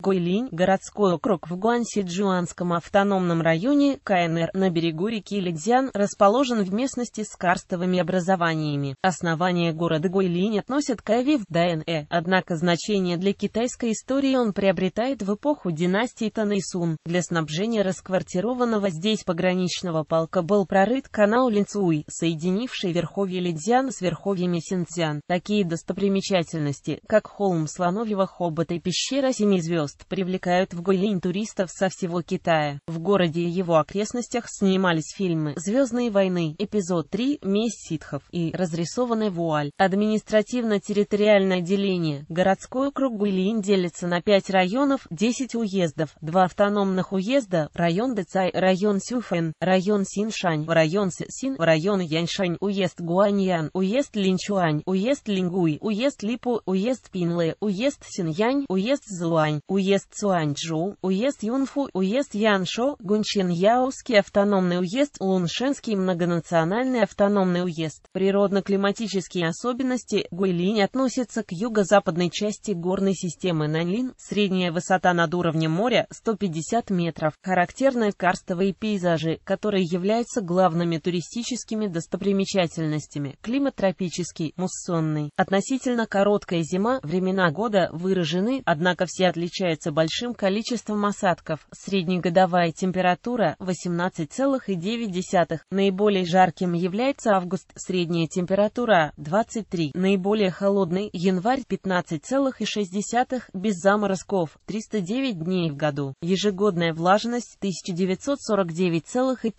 Гуйлинь – городской округ в гуанси Гуансиджуанском автономном районе КНР на берегу реки Лидзян, расположен в местности с карстовыми образованиями. Основание города Гуйлинь относят к Эви в ДНЭ, однако значение для китайской истории он приобретает в эпоху династии Тан и Сун. Для снабжения расквартированного здесь пограничного полка был прорыт канал Линцуй, соединивший верховье Лидзян с верховьями Синцзян. Такие достопримечательности, как холм Слоновьего Хобота и пещера Семи Звезд, звезд привлекают в Гуйлинь туристов со всего Китая. В городе и его окрестностях снимались фильмы «Звездные войны», эпизод 3 «Месть ситхов» и «Разрисованный вуаль». Административно-территориальное деление. Городской округ Гуйлинь делится на 5 районов, 10 уездов, 2 автономных уезда, район Дэцай, район Сюфэн, район Синшань, район Син, район Яньшань, уезд Гуаньян, уезд Линчуань, уезд Лингуй, уезд Липу, уезд Пинлы, уезд Синьянь, уезд Злуань, уезд уезд Цуанчжу, уезд Юнфу, уезд Яншо, Гунчиньяоский автономный уезд, Луншенский многонациональный автономный уезд. Природно-климатические особенности Гуйлинь относится к юго-западной части горной системы Нанлин. средняя высота над уровнем моря 150 метров. Характерны карстовые пейзажи, которые являются главными туристическими достопримечательностями. Климат тропический, муссонный. Относительно короткая зима, времена года выражены, однако все отличаются отличается большим количеством осадков, среднегодовая температура 18,9, наиболее жарким является август, средняя температура 23, наиболее холодный январь 15,6, без заморозков 309 дней в году, ежегодная влажность 1949,5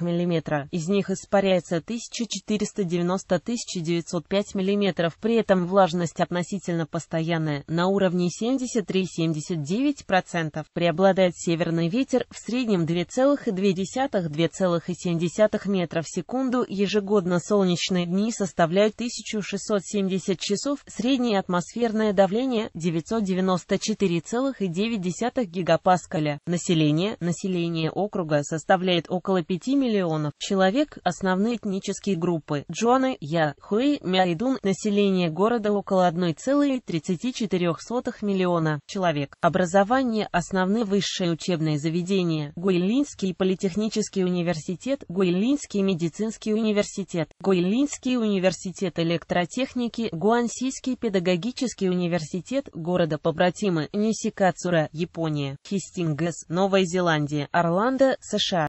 мм, из них испаряется 1490-1905 мм, при этом влажность относительно постоянная, на уровне 73 70 89%. Преобладает северный ветер в среднем 2,2-2,7 метра в секунду. Ежегодно солнечные дни составляют 1670 часов. Среднее атмосферное давление 994,9 гигапаскаля. Население. Население округа составляет около 5 миллионов человек. Основные этнические группы. Джоны, Я, Хуи Мяйдун. Население города около 1,34 миллиона человек. Век, образование, основные высшие учебные заведения, Гуйлинский политехнический университет, Гуйлинский медицинский университет, Гуйлинский университет электротехники, Гуансийский педагогический университет, города побратимы, Нисикацура, Япония, Хистингес, Новая Зеландия, Орландо, США.